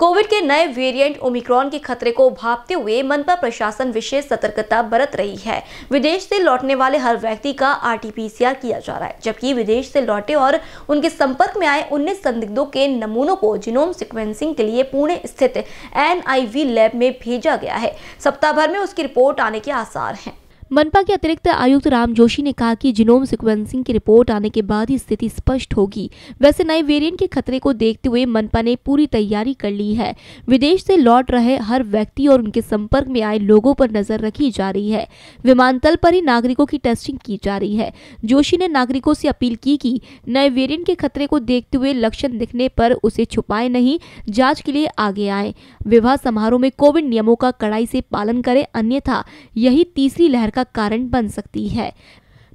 Covid के नए variant Omicron के खतरे को भापते हुए मनपा प्रशासन विशेष सतर्कता बरत रही है विदेश से लौटने वाले हर व्यक्ति का आर किया जा रहा है जबकि विदेश से लौटे और उनके संपर्क में आए उन्नीस संदिग्धों के नमूनों को जिनोम सिक्वेंसिंग के लिए पुणे स्थित एनआईवी लैब में भेजा गया है सप्ताह भर में उसकी रिपोर्ट आने के आसार हैं मनपा के अतिरिक्त आयुक्त राम जोशी ने कहा कि जिनोम सिक्वेंसिंग की रिपोर्ट आने के बाद ही स्थिति स्पष्ट होगी वैसे नए वेरिएंट के खतरे को देखते हुए मनपा ने पूरी तैयारी कर ली है विदेश से लौट रहे हर व्यक्ति और उनके संपर्क में आए लोगों पर नजर रखी जा रही है विमानतल पर ही नागरिकों की टेस्टिंग की जा रही है जोशी ने नागरिकों से अपील की कि नए वेरियंट के खतरे को देखते हुए लक्षण दिखने पर उसे छुपाए नहीं जांच के लिए आगे आए विवाह समारोह में कोविड नियमों का कड़ाई से पालन करें अन्यथा यही तीसरी लहर का का कारण बन सकती है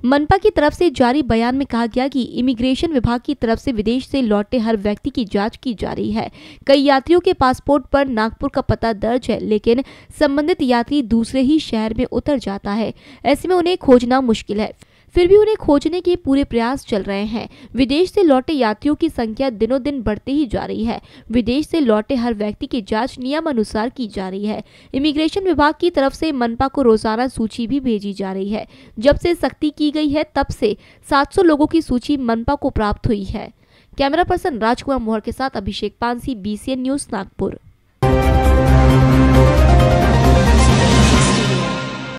मनपा की तरफ से जारी बयान में कहा गया कि इमिग्रेशन विभाग की तरफ से विदेश से लौटे हर व्यक्ति की जांच की जा रही है कई यात्रियों के पासपोर्ट पर नागपुर का पता दर्ज है लेकिन संबंधित यात्री दूसरे ही शहर में उतर जाता है ऐसे में उन्हें खोजना मुश्किल है फिर भी उन्हें खोजने के पूरे प्रयास चल रहे हैं विदेश से लौटे यात्रियों की संख्या दिनों दिन बढ़ती ही जा रही है विदेश से लौटे हर व्यक्ति की जाँच अनुसार की जा रही है इमिग्रेशन विभाग की तरफ से मनपा को रोजाना सूची भी भेजी जा रही है जब से सख्ती की गई है तब से सात लोगों की सूची मनपा को प्राप्त हुई है कैमरा पर्सन राजकुमार मोहर के साथ अभिषेक पानसी बी न्यूज नागपुर